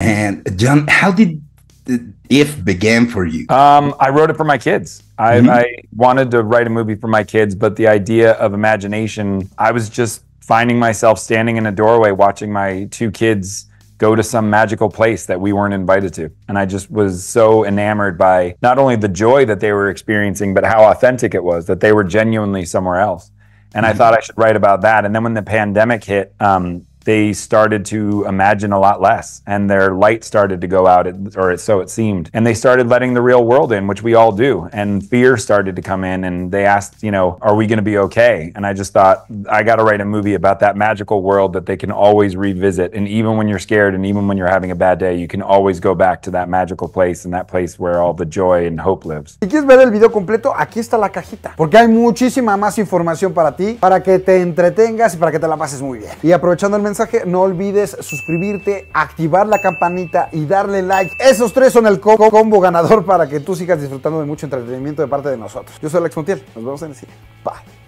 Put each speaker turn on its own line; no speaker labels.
And John, how did if began for you?
Um, I wrote it for my kids. I, mm-hmm. I, wanted to write a movie for my kids, but the idea of imagination, I was just finding myself standing in a doorway watching my two kids go to some magical place that we weren't invited to. And I just was so enamored by not only the joy that they were experiencing, but how authentic it was that they were genuinely somewhere else. And mm-hmm. I thought I should write about that. And then when the pandemic hit, um, they started to imagine a lot less and their light started to go out, or so it seemed. And they started letting the real world in, which we all do. And fear started to come in and they asked, you know, are we going to be okay? And I just thought, I got to write a movie about that magical world that they can always revisit. And even when you're scared and even when you're having a bad day, you can always go back to that magical place and that place where all the joy and hope lives. Si quieres ver el
video completo, aquí está la cajita, porque hay muchísima más información para ti, para que te entretengas y para que te la pases muy bien. Y aprovechando el mensaje, no olvides suscribirte, activar la campanita y darle like. Esos tres son el combo, combo ganador para que tú sigas disfrutando de mucho entretenimiento de parte de nosotros. Yo soy Alex Montiel. Nos vemos en el siguiente. Bye.